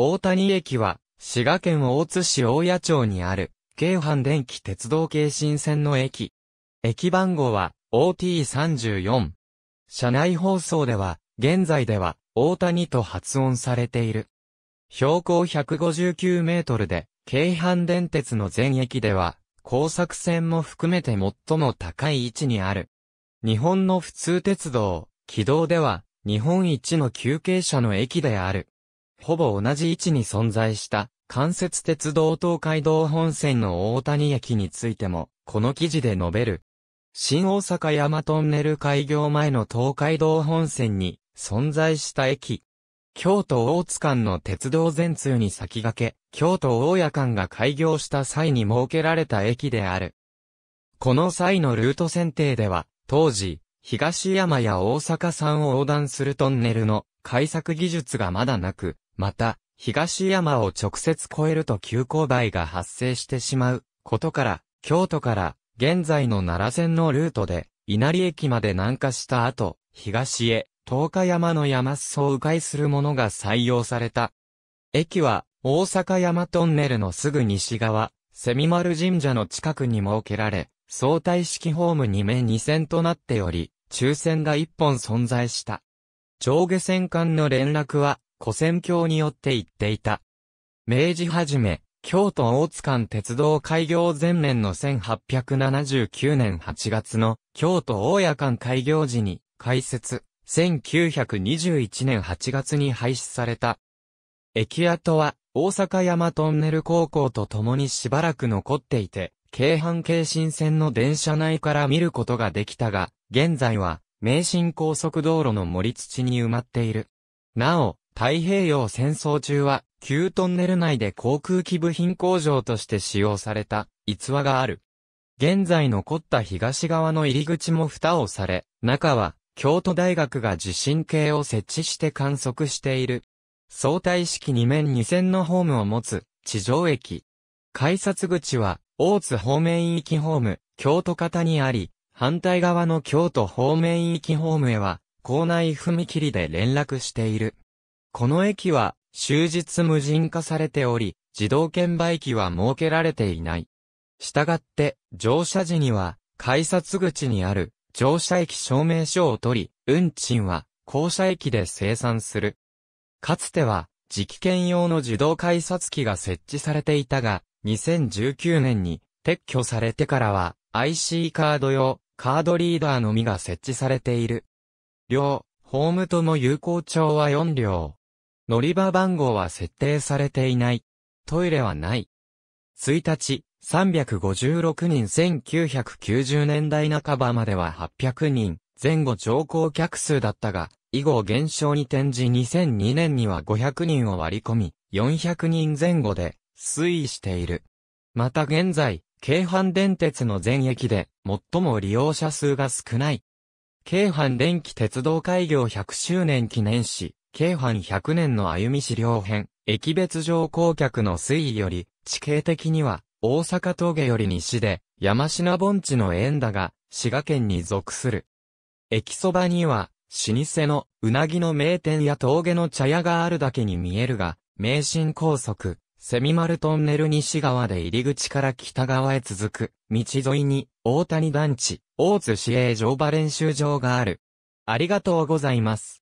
大谷駅は、滋賀県大津市大谷町にある、京阪電気鉄道京新線の駅。駅番号は、OT34。車内放送では、現在では、大谷と発音されている。標高159メートルで、京阪電鉄の全駅では、工作線も含めて最も高い位置にある。日本の普通鉄道、軌道では、日本一の休憩者の駅である。ほぼ同じ位置に存在した関節鉄道東海道本線の大谷駅についても、この記事で述べる。新大阪山トンネル開業前の東海道本線に存在した駅。京都大津間の鉄道全通に先駆け、京都大谷間が開業した際に設けられた駅である。この際のルート選定では、当時、東山や大阪山を横断するトンネルの開削技術がまだなく、また、東山を直接越えると急勾配が発生してしまうことから、京都から現在の奈良線のルートで稲荷駅まで南下した後、東へ、東華山の山裾を迂回するものが採用された。駅は、大阪山トンネルのすぐ西側、セミマル神社の近くに設けられ、相対式ホーム2面2線となっており、抽選が1本存在した。上下線間の連絡は、古戦橋によって行っていた。明治初め、京都大津間鉄道開業前年の1879年8月の京都大谷間開業時に開設、1921年8月に廃止された。駅跡は大阪山トンネル高校と共にしばらく残っていて、京阪京新線の電車内から見ることができたが、現在は名神高速道路の森土に埋まっている。なお、太平洋戦争中は、旧トンネル内で航空機部品工場として使用された逸話がある。現在残った東側の入り口も蓋をされ、中は京都大学が地震計を設置して観測している。相対式2面2線のホームを持つ地上駅。改札口は大津方面行きホーム、京都方にあり、反対側の京都方面行きホームへは、校内踏切で連絡している。この駅は終日無人化されており、自動券売機は設けられていない。したがって、乗車時には、改札口にある乗車駅証明書を取り、運賃は降車駅で生産する。かつては、磁気券用の自動改札機が設置されていたが、2019年に撤去されてからは、IC カード用、カードリーダーのみが設置されている。両、ホームとの有効帳は4両。乗り場番号は設定されていない。トイレはない。1日、356人1990年代半ばまでは800人前後乗降客数だったが、以後減少に転じ2002年には500人を割り込み、400人前後で推移している。また現在、京阪電鉄の全駅で最も利用者数が少ない。京阪電気鉄道開業100周年記念誌、京阪100年の歩み資料編、駅別乗降客の推移より、地形的には、大阪峠より西で、山品盆地の縁だが、滋賀県に属する。駅そばには、老舗の、うなぎの名店や峠の茶屋があるだけに見えるが、名神高速、セミマルトンネル西側で入り口から北側へ続く、道沿いに、大谷団地、大津市営乗馬練習場がある。ありがとうございます。